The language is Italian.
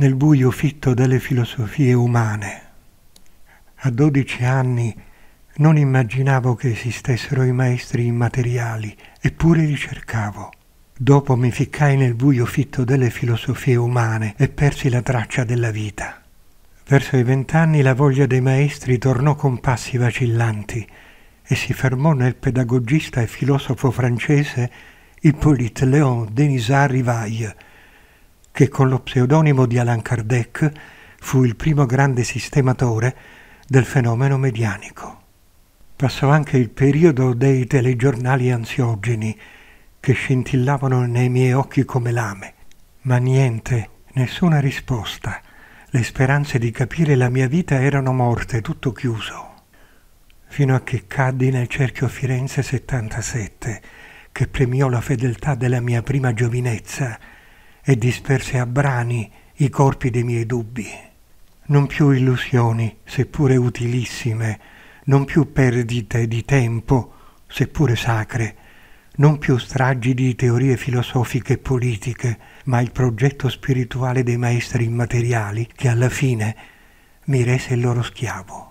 nel buio fitto delle filosofie umane. A dodici anni non immaginavo che esistessero i maestri immateriali, eppure li cercavo. Dopo mi ficcai nel buio fitto delle filosofie umane e persi la traccia della vita. Verso i vent'anni la voglia dei maestri tornò con passi vacillanti e si fermò nel pedagogista e filosofo francese Hippolyte Léon Denisard Rivaille, che con lo pseudonimo di Allan Kardec fu il primo grande sistematore del fenomeno medianico. Passò anche il periodo dei telegiornali ansiogeni che scintillavano nei miei occhi come lame, ma niente, nessuna risposta. Le speranze di capire la mia vita erano morte, tutto chiuso. Fino a che caddi nel cerchio Firenze 77, che premiò la fedeltà della mia prima giovinezza e disperse a brani i corpi dei miei dubbi. Non più illusioni, seppure utilissime, non più perdite di tempo, seppure sacre, non più stragi di teorie filosofiche e politiche, ma il progetto spirituale dei maestri immateriali che alla fine mi rese il loro schiavo.